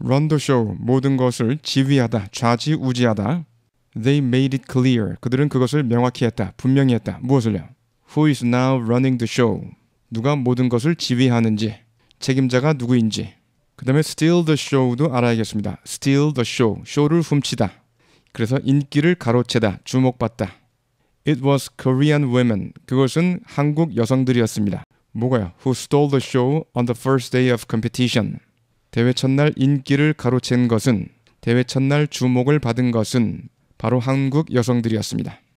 런더쇼 t 모든 것을 지휘하다 좌지우지하다 They made it clear 그들은 그것을 명확히 했다 분명히 했다 무엇을요? Who is now running the show 누가 모든 것을 지휘하는지 책임자가 누구인지 그 다음에 steal the show도 알아야겠습니다 steal the show 쇼를 훔치다 그래서 인기를 가로채다 주목받다 It was Korean women 그것은 한국 여성들이었습니다 뭐가요? Who stole the show on the first day of competition 대회 첫날 인기를 가로챈 것은 대회 첫날 주목을 받은 것은 바로 한국 여성들이었습니다.